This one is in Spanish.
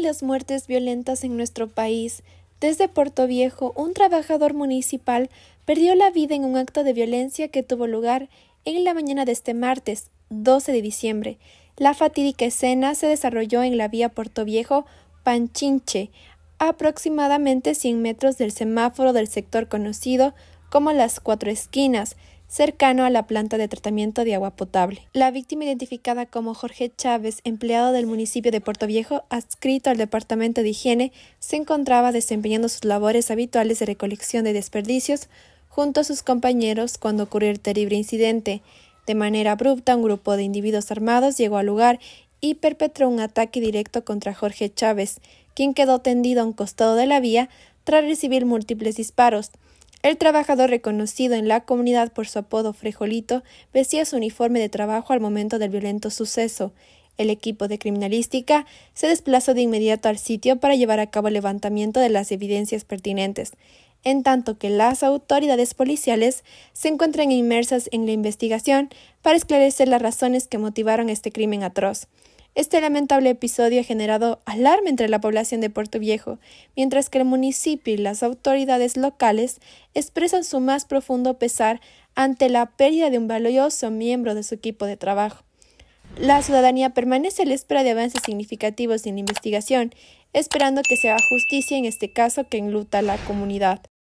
las muertes violentas en nuestro país. Desde Puerto Viejo, un trabajador municipal perdió la vida en un acto de violencia que tuvo lugar en la mañana de este martes, 12 de diciembre. La fatídica escena se desarrolló en la vía Puerto viejo Panchinche, aproximadamente 100 metros del semáforo del sector conocido como las Cuatro Esquinas, cercano a la planta de tratamiento de agua potable. La víctima identificada como Jorge Chávez, empleado del municipio de Puerto Viejo, adscrito al Departamento de Higiene, se encontraba desempeñando sus labores habituales de recolección de desperdicios junto a sus compañeros cuando ocurrió el terrible incidente. De manera abrupta, un grupo de individuos armados llegó al lugar y perpetró un ataque directo contra Jorge Chávez, quien quedó tendido a un costado de la vía tras recibir múltiples disparos. El trabajador reconocido en la comunidad por su apodo Frejolito vestía su uniforme de trabajo al momento del violento suceso. El equipo de criminalística se desplazó de inmediato al sitio para llevar a cabo el levantamiento de las evidencias pertinentes, en tanto que las autoridades policiales se encuentran inmersas en la investigación para esclarecer las razones que motivaron este crimen atroz. Este lamentable episodio ha generado alarma entre la población de Puerto Viejo, mientras que el municipio y las autoridades locales expresan su más profundo pesar ante la pérdida de un valioso miembro de su equipo de trabajo. La ciudadanía permanece a la espera de avances significativos en la investigación, esperando que se haga justicia en este caso que enluta a la comunidad.